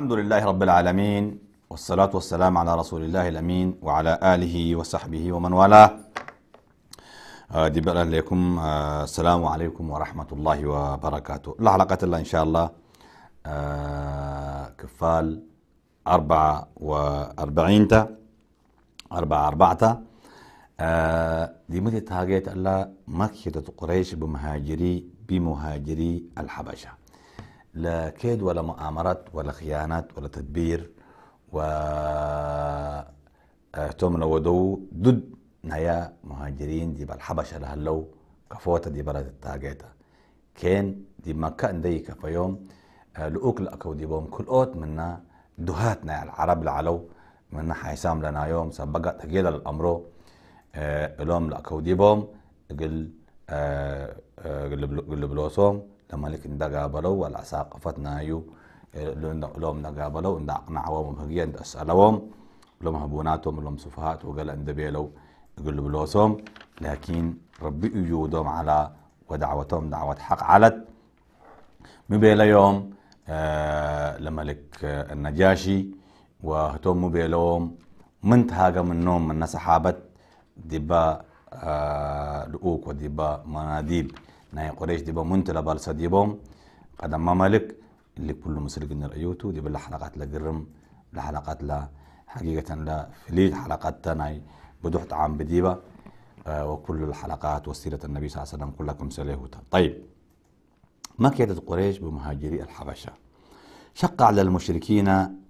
الحمد لله رب العالمين والصلاة والسلام على رسول الله الأمين وعلى آله وصحبه ومن والاه آه، دبر عليكم آه، السلام عليكم ورحمة الله وبركاته الحلقة الله إن شاء الله آه، كفال أربعة وأربعين تا أربعة أربعة تا دي متى تاجيت الله مكيدة قريش بمهاجري بمهاجري الحبشة لا كيد ولا مؤامرات ولا خيانات ولا تدبير و آه، تمنا ودو ضد نيا مهاجرين دي بالحبشة لهلو كفوتا دي بلد التاجيتا كين دي مكان دي كفيوم آه، لأكل أكو دي بوم كل أوت منا دهاتنا العرب العلو منا حيسام لنا يوم سبقا تقيل الأمرو آه، اليوم لأكو دي بوم قل قل بلوسوم لما لكن دا قابلوا ولا ثقافتنا يو لوم دا قابلوا دا أقنعوهم هجيا دا أسألوهم لوم هبوناتهم لوم سفهات وقال اندبيلو دبيلو يقول بلوسهم لكن ربي يجودهم على ودعوتهم دعوة حق علت مبيلا يوم آه لملك النجاشي وهتوم مبيلوم من تهاجا من نوم من صحابة دبا آه لؤوك ودبا مناديب ناي قريش دي بمنت لبال سديبهم قدم ما ملك اللي كل مسرق الأيوتو دي بلا حلقات لقرم لا حلقات لا حقيقة لا فليج حلقات تناي بدوح عام بديبة آه وكل الحلقات وسيرة النبي صلى الله عليه وسلم كلكم سليهوتا طيب ما كيدت قريش بمهاجري الحبشة شق على المشركين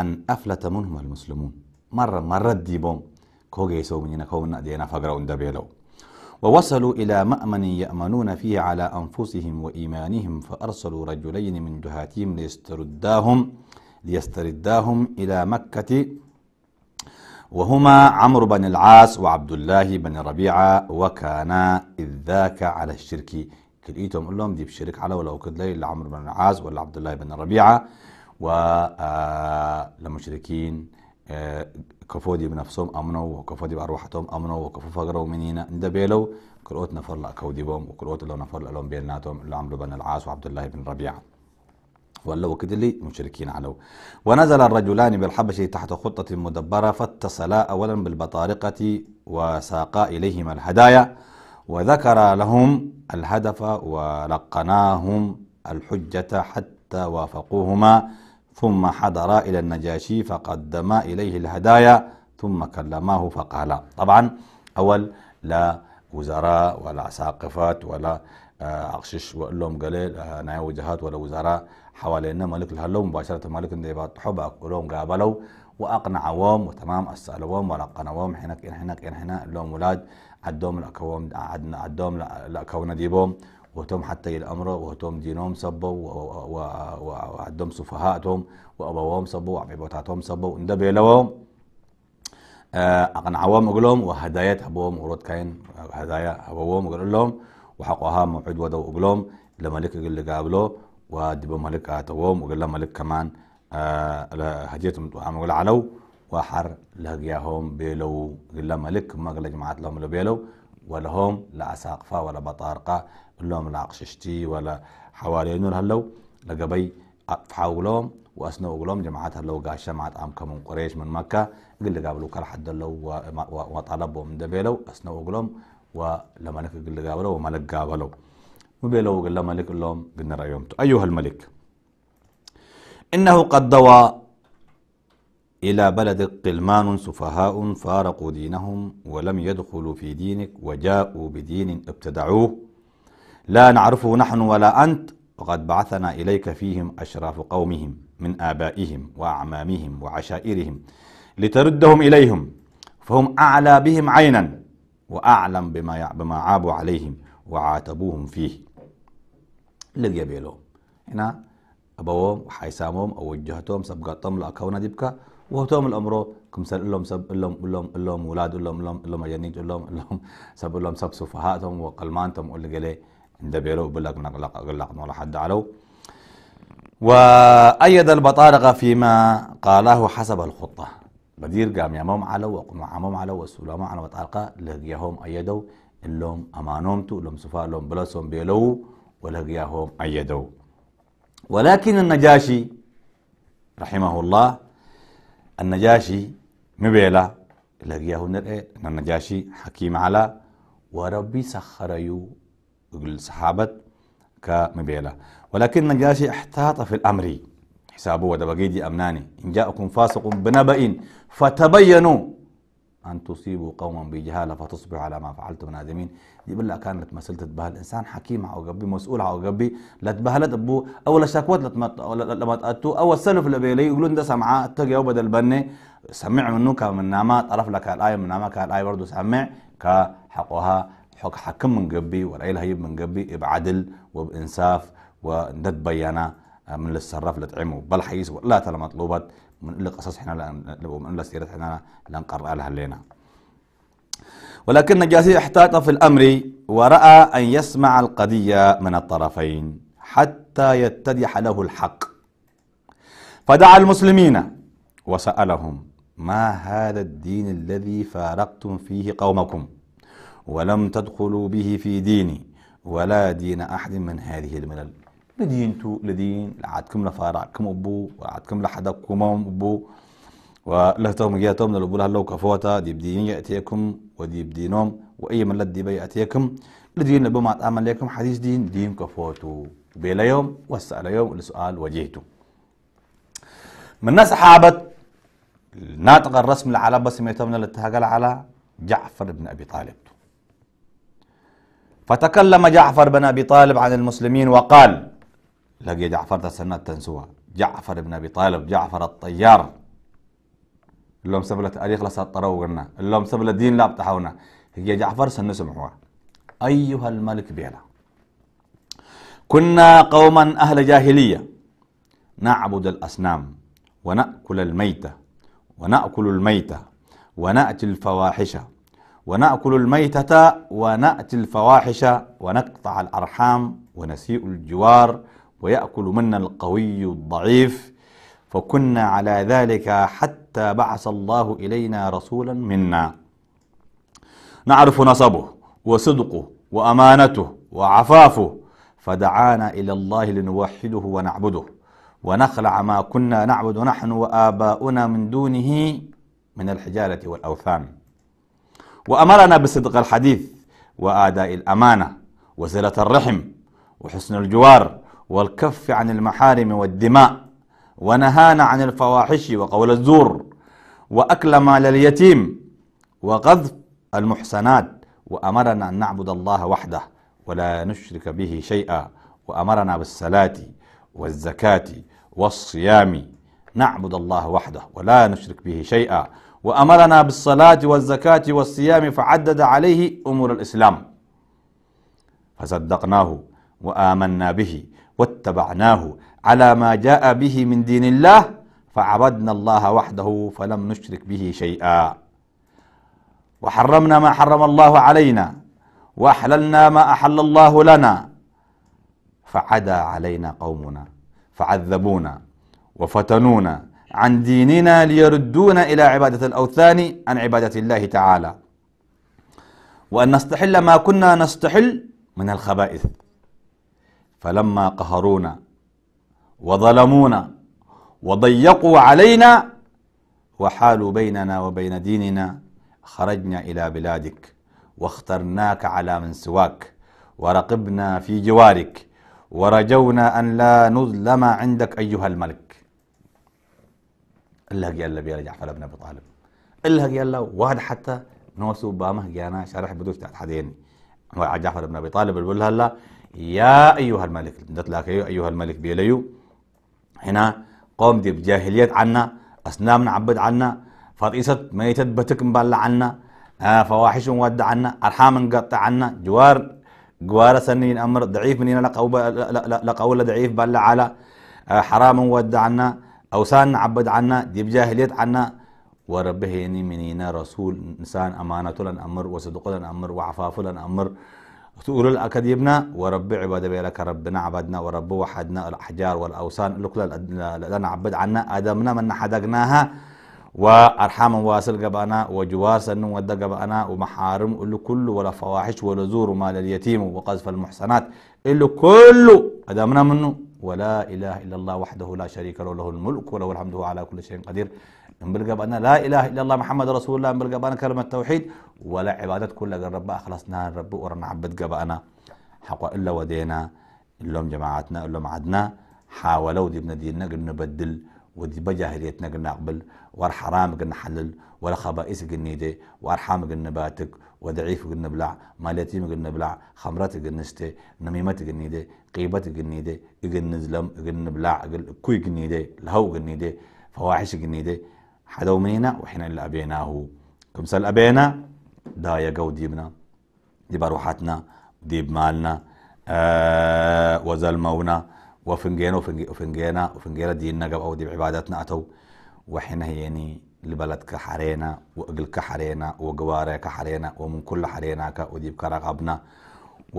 أن أفلت منهم المسلمون مرة مرة ديبهم كو جيسو منينا كونا دينا فقرا وندبيلو ووصلوا إلى مأمن يأمنون فيه على أنفسهم وإيمانهم فأرسلوا رجلين من جهاتهم ليسترداهم ليسترداهم إلى مكة وهما عمرو بن العاص وعبد الله بن ربيعة وكانا إذ ذاك على الشرك كليتهم كلهم دي بشرك على ولو كدلي إلا عمرو بن العاص ولا عبد الله بن ربيعة والمشركين آه، آه، كفودي بنفسهم امنوا وكفودي بارواحتهم امنوا وكفو فقروا منينا دبيلو كرؤت نفر لا كوديبهم وكرؤت لو نفر لهم بيناتهم اللي عملوا بن العاص وعبد الله بن ربيعه ولا وكد اللي مشركين علو ونزل الرجلان بالحبشة تحت خطة مدبرة فاتصلا أولا بالبطارقة وساقا إليهما الهدايا وذكر لهم الهدف ولقناهم الحجة حتى وافقوهما ثم حضر إلى النجاشي فقدما إليه الهدايا ثم كلماه فقال طبعا أول لا وزراء ولا عساقفات ولا آه، أقشش لهم قليل أنا آه، وجهات ولا وزراء حوالينا ملك الهلو مباشرة ملك ديبات حبك ولهم قابلوا وام وتمام أسألوهم وام حينك إن حينك إن حنا لهم ولاد عدوم الأكوام عدوم الأكوان ديبهم وتم حتى الامر أمر دينهم صبوا وعندهم سفهاتهم وأبوهم صبوا وعبيبوتاتهم صبوا إن بيلوهم آه، أقنعوهم أقلهم وهدايا أبوهم ورد كاين هدايا أبوهم أقول لهم وحقوها موعد ودو أقلهم لملك اللي قابله ودبو ملك أتوهم وقال ملك كمان أه هديتهم أقول علو وحر لهجيهم بيلو قال ملك ما قال جماعات لهم بيلو ولهم لا أساقفة ولا بطارقة كلهم العقششتي ولا حواريون هلو لقبي أفحاو لهم وأسنو لهم جماعات هلو قاش جماعات عام كمون قريش من مكة قل قابلوا كل حد لو وطلبوا من دبيلو أسنو لهم ولملك قل قابلوا وملك قابلوا وبيلو قل ملك لهم قلنا رأيومتو أيها الملك إنه قد دوى إلى بلد قلمان سفهاء فارقوا دينهم ولم يدخلوا في دينك وجاءوا بدين ابتدعوه لا نعرفه نحن ولا أنت وقد بعثنا إليك فيهم أشراف قومهم من آبائهم وأعمامهم وعشائرهم لتردهم إليهم فهم أعلى بهم عينا وأعلم بما بما عابوا عليهم وعاتبوهم فيه لقي يبيلو هنا أبوهم وحيسامهم أو وجهتهم سبقتهم لأكونا دبكا وهتهم الأمر كم سأل لهم سب لهم لهم لهم ولاد لهم لهم لهم جنيت لهم لهم سب لهم سب سفهاتهم وقلمانتهم واللي دبيرو بلق نقلق قلق نور حد علو وأيد البطارقة فيما قاله حسب الخطة بدير قام يمام علو وقم عمام علو وسلام على بطارقة لقيهم أيدوا اللهم أمانومتو لهم سفا لهم بلسهم بيلو ولقيهم أيدوا ولكن النجاشي رحمه الله النجاشي مبيلا لقياه النجاشي حكيم على وربي سخريو الصحابه كمبيلة ولكن نجاشي احتاط في الأمر حسابه وده بقيدي أمناني إن جاءكم فاسق بنبأ فتبينوا أن تصيبوا قوما بجهالة فتصبحوا على ما فعلتم نادمين دي بالله كانت مسألة تتبهل الانسان حكيم أو قبي مسؤول أو قبي لا تبهلت أبو أول شكوات لما تأتوا أول سلف لبيلي يقولون ده سمعاء تقيوا بدل بني سمع منه نامات طرف لك الآية من نامات كالآية برضو سمع كحقها حكم من قبي ورأي الهيب من قبي بعدل وبإنصاف وندد بيانا آه، من السراف لتعمه بل حيس ولا تلا مطلوبات من اللي قصص حنا ومن اللي سيرت حنا لنقرأ لها لنا ولكن نجاسي احتاط في الأمر ورأى أن يسمع القضية من الطرفين حتى يتضح له الحق فدعا المسلمين وسألهم ما هذا الدين الذي فارقتم فيه قومكم ولم تدخلوا به في ديني ولا دين أحد من هذه الملل لدينتو لدين لعدكم كم أبو وعدكم لحدكم أبو ولهتهم جاتهم لو بلها لو كفوتا دي بدين يأتيكم ودي بدينهم وأي من لدي بيأتيكم لدين لبو ما لكم حديث دين دين كفوتو بلا يوم وسأل يوم السؤال وجهته من ناس حابت ناطق الرسم العلا بس ما يتمنى على جعفر بن أبي طالب فتكلم جعفر بن أبي طالب عن المسلمين وقال لقي جعفر تسنى تنسوها جعفر بن أبي طالب جعفر الطيار اللهم سبلة تاريخ لسا تروقنا اللهم سبلة دين لا بتحونا هي جعفر سنة سمعوا أيها الملك بيلا كنا قوما أهل جاهلية نعبد الأصنام ونأكل الميتة ونأكل الميتة ونأتي الفواحش ونأكل الميتة ونأتي الفواحش ونقطع الأرحام ونسيء الجوار ويأكل منا القوي الضعيف فكنا على ذلك حتى بعث الله إلينا رسولا منا نعرف نصبه وصدقه وأمانته وعفافه فدعانا إلى الله لنوحده ونعبده ونخلع ما كنا نعبد نحن وآباؤنا من دونه من الحجارة والأوثان وأمرنا بصدق الحديث وآداء الأمانة وصلة الرحم وحسن الجوار والكف عن المحارم والدماء ونهانا عن الفواحش وقول الزور وأكل مال اليتيم وقذف المحسنات وأمرنا أن نعبد الله وحده ولا نشرك به شيئا وأمرنا بالصلاة والزكاة والصيام نعبد الله وحده ولا نشرك به شيئا وأمرنا بالصلاة والزكاة والصيام فعدد عليه أمور الإسلام فصدقناه وآمنا به واتبعناه على ما جاء به من دين الله فعبدنا الله وحده فلم نشرك به شيئا وحرمنا ما حرم الله علينا وأحللنا ما أحل الله لنا فعدا علينا قومنا فعذبونا وفتنونا عن ديننا ليردونا إلى عبادة الأوثان عن عبادة الله تعالى وأن نستحل ما كنا نستحل من الخبائث فلما قهرونا وظلمونا وضيقوا علينا وحالوا بيننا وبين ديننا خرجنا إلى بلادك واخترناك على من سواك ورقبنا في جوارك ورجونا أن لا نظلم عندك أيها الملك الهق يلا بيرجع جعفر بن ابي طالب الهق يلا واحد حتى نوسو بامه جانا شرح بدوش تحت حديني جعفر بن ابي طالب بيقول هلا يا ايها الملك دتلاك ايها الملك بيليو هنا قوم دي بجاهليات عنا اصنامنا عبد عنا فطيسة ميتة بتك مبلع عنا آه، فواحش مودع عنا ارحام نقطع عنا جوار جوار سنين امر ضعيف منين لقوا لقوا ضعيف بلع على آه، حرام مودع عنا أوثان عبد عنا دي بجاهلية عنا وربه يعني منينا رسول إنسان أمانة لن أمر وصدق لن أمر وعفاف لن أمر تقول الأكد ورب عباد بيلك ربنا عبدنا ورب وحدنا الأحجار والأوثان لكل لن عبد عنا آدمنا من حدقناها وأرحام واصل قبانا وجوار سن ود قبانا ومحارم إلو كل ولا فواحش ولا زور مال اليتيم وقذف المحسنات إلو كل أدمنا منه ولا إله إلا الله وحده لا شريك له له الملك وله الحمد هو على كل شيء قدير نبلغ بأن لا إله إلا الله محمد رسول الله نبلغ بأن كلمة التوحيد ولا عبادات كلها رب أخلصنا رب ورنا عبد قبأنا حقا إلا ودينا اللهم جماعتنا اللهم عدنا حاولوا دي ابن ديننا قلنا بدل ودي بجاهليتنا قلنا أقبل وارحرام قلنا حلل ولا خبائس قلنا دي وارحام قلنا باتك وضعيف قلنا بلع مالتي قلنا بلع خمرات قلنا شتي نميمات قلنا دي قيبة قلنا دي قلنا نزلم قلنا بلع قل كوي قلنا دي الهو قلنا دي فواحش قلنا دي حدو من وحنا وحين اللي أبيناه كمسال أبينا دا يقو ديبنا ديب روحاتنا ديب مالنا آه وزلمونا وفنجينا وفنجينا وفنجينا ديننا قبل أو ديب عباداتنا أتو وحين يعني لبلد كحرينا وأقلك كحرينا وقوارك كحرينا ومن كل حرينا كأديب كرقبنا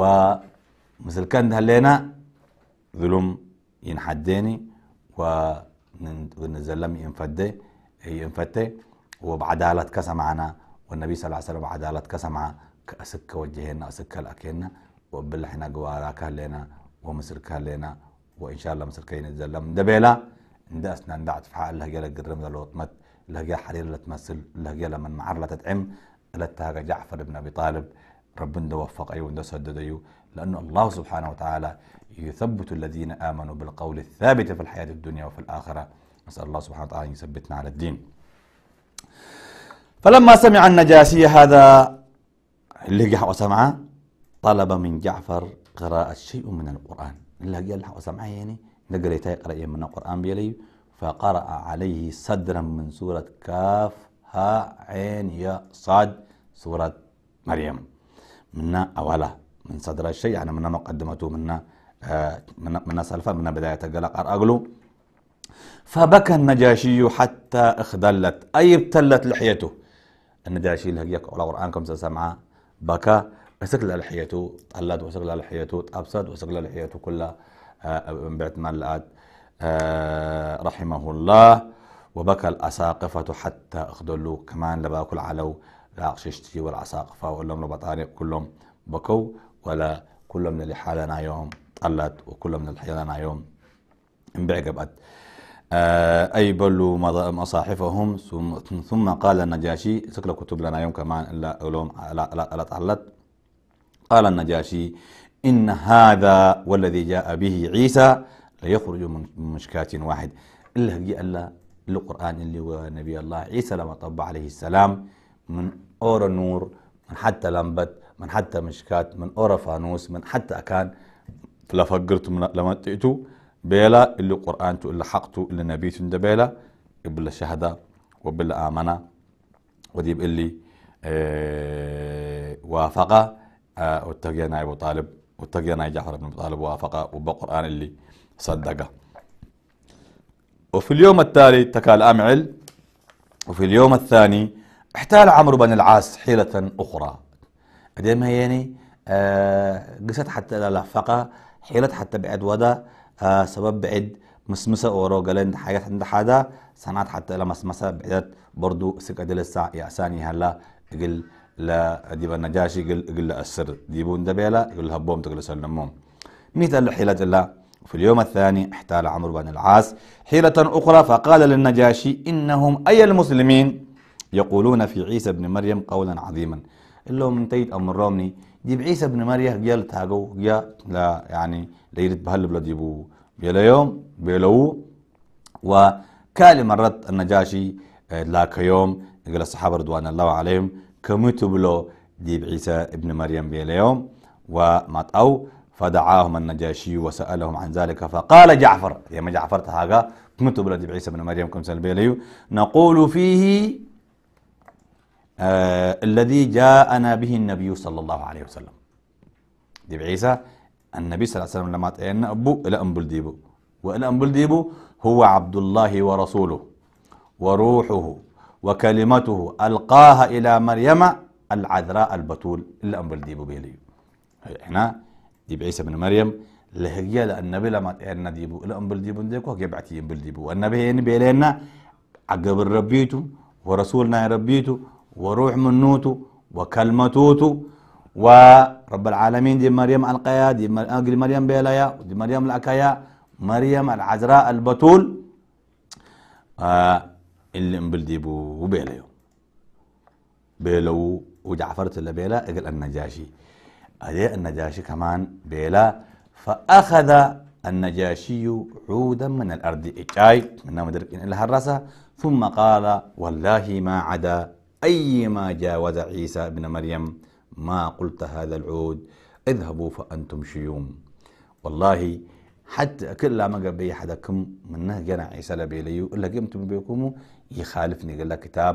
ومثل كان هلينا ظلم ينحديني ونزلم ينفدي ينفدي وبعدالة كسمعنا والنبي صلى الله عليه وسلم بعدالة كسمع كأسك وجهنا أسك الأكينا وبلحنا جوارا هلينا ومسلك هلينا وإن شاء الله مسلك ينزلم دبيلا عند أسنان دعت فحال لها قرم الوطمت لهجا حرير لا تمثل لهجا لما معر لا تتعم لتهجا جعفر بن أبي طالب ربنا وفق أيوه ده سدد أيوه لأن الله سبحانه وتعالى يثبت الذين آمنوا بالقول الثابت في الحياة الدنيا وفي الآخرة نسأل الله سبحانه وتعالى أن يثبتنا على الدين فلما سمع النجاشي هذا اللي جاء وسمعه طلب من جعفر قراءة شيء من القرآن اللي جاء وسمعه يعني نقريتها يقرأ من القرآن بيلي فقرأ عليه صدرا من سورة كاف ها عين يا صاد سورة مريم منا أولا من صدر الشيء يعني منا مقدمته منا آه منا سلفا منا بداية قلق أرأقله فبكى النجاشي حتى اخدلت أي ابتلت لحيته النجاشي اللي ولا قرآن كم سمع بكى اسك لحيته طلت وسقل لحيته طبست وسقل لحيته كلها آه، بعت مال آه، رحمه الله وبكى الأساقفة حتى أخذلوا كمان لباكل علو لا ششتي والعساقفة وقلهم لبطاني كلهم بكوا ولا كلهم من اللي حالنا يوم طلت وكلهم من اللي حالنا يوم انبعق بقت آه، أي بلوا مصاحفهم ثم قال النجاشي سكر كتب لنا يوم كمان إلا علوم لا طلت قال النجاشي إن هذا والذي جاء به عيسى لا يخرج من مشكات واحد إلا هي الا القرآن اللي هو نبي الله عيسى لما طبع عليه السلام من أورا نور من حتى لمبت من حتى مشكات من أورا فانوس من حتى كان فلا فقرتم لما تأتوا بيلا اللي قران تو اللي حقتو اللي نبي ده بلا شهادة وبلا آمنة ودي اللي آه وافقه آه أبو طالب وتقينا جعفر بن طالب وافق وبقرآن اللي صدقه وفي اليوم التالي تكال أمعل وفي اليوم الثاني احتال عمرو بن العاص حيلة أخرى ما يعني آه قصت حتى لفقة حيلة حتى بعد ودا آه سبب بعد مسمسة أورو قالن حاجة عند حدا سنات حتى لمسمسة بعد برضو سكة لسه يعساني هلا قل لا ديبا النجاشي قل قل له السر ديبون دبيلا يقول له بوم تقول سلمهم مثل حيلة الله في اليوم الثاني احتال عمرو بن العاص حيلة أخرى فقال للنجاشي إنهم أي المسلمين يقولون في عيسى بن مريم قولا عظيما من تيت أمر رومني ديب عيسى بن مريم قال تاقو يا لا يعني ليرت بهل بلا جيبوه بلا يوم بيلو وكالي مرت النجاشي لا آه، كيوم قال الصحابة رضوان الله عليهم كمتوا بلو ديب عيسى ابن مريم بيليوم ومطأو فدعاهم النجاشي وسألهم عن ذلك فقال جعفر يا ما جعفر هذا كمتوا بلو ديب عيسى ابن مريم كم بيليو نقول فيه آه الذي جاءنا به النبي صلى الله عليه وسلم ديب عيسى النبي صلى الله عليه وسلم لما تأينا أبو إلى أنبل ديبو وإلى أنبل ديبو هو عبد الله ورسوله وروحه وكلمته ألقاها إلى مريم العذراء البتول اللي أمبر ديبو بيلي هنا ديب عيسى بن مريم لهجيا للنبي لما تأرنا ديبو اللي أمبر ديبو ديكو هجي بعتي أمبر ديبو النبي هنا بيلينا عقب ربيتو ورسولنا ربيتو وروح منوتو وكلمتوتو ورب العالمين دي مريم القيا دي مريم بيلايا دي مريم الأكايا مريم العذراء البتول آه اللي انبلدي ديبو بيليو بيلو وجعفرة اللي بيلا اقل النجاشي أدي النجاشي كمان بيلا فأخذ النجاشي عودا من الأرض إجاي من مدرك إلى الهرسة ثم قال والله ما عدا أي ما جاوز عيسى ابن مريم ما قلت هذا العود اذهبوا فأنتم شيوم والله حتى كل ما قبي حدكم منه جنا عيسى لبيليو إلا قمتم بكم يخالفني قال لك كتاب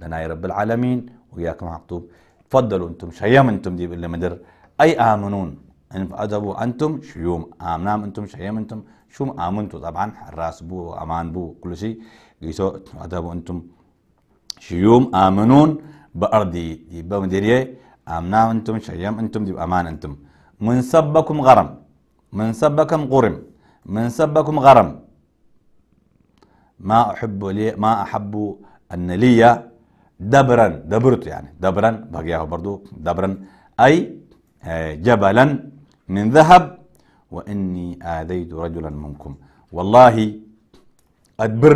لنا يا رب العالمين وياكم مكتوب تفضلوا انتم شيم انتم دي اللي مدر اي امنون ان ادبوا انتم شيوم امنام نعم انتم شيم انتم شوم امنتوا طبعا حراس بو امان بو كل شيء يسو ادبوا انتم شيوم امنون بارضي دي بمديريه امنام انتم شيم انتم دي امان انتم من سبكم غرم من سبكم غرم من سبكم غرم ما أحب لي ما أحب أن لي دبرا دبرت يعني دبرا بقياه برضو دبرا أي آه، جبلا من ذهب وإني آذيت رجلا منكم والله أدبر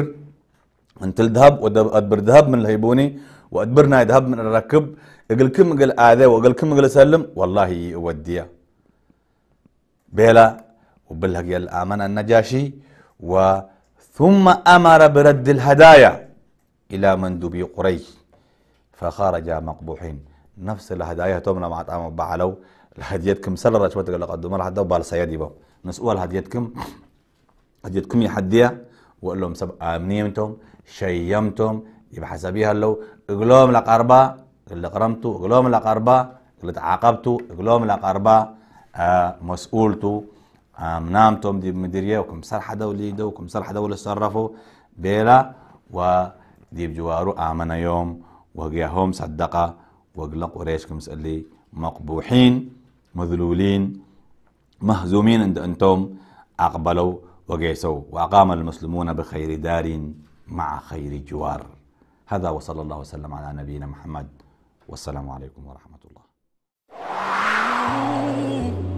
أنت الذهب وأدبر ذهب من الهيبوني وأدبرنا ذهب من الركب أقل كم أقل آذى وأقل كم أقل سلم والله أوديا بيلا وبالهق الآمن النجاشي و ثم أمر برد الهدايا إلى مندوبي قريش فخرج مقبوحين نفس الهدايا تومنا مع طعام بعلو هديتكم سلرة شوية قال قدموا لها دو بالسيادي بو نسؤال هديتكم هديتكم يا حدية وقال لهم سب آمنيتم شيمتم يبقى حسبيها لو اقلوم لقربا اللي قرمتوا اقلوم لقربا اللي تعاقبتو اقلوم لقربا آه مسؤولتو نعم، توم دي مديريه وكم سرحه دولي دو سرحه حدا تصرفوا صرفوا بيلا ودي بجوارو آمن يوم وقيهم صدقة وقلق وريش سألي مقبوحين مذلولين مهزومين عند أنتم أقبلوا وقيسوا وأقام المسلمون بخير دار مع خير جوار هذا وصلى الله وسلم على نبينا محمد والسلام عليكم ورحمة الله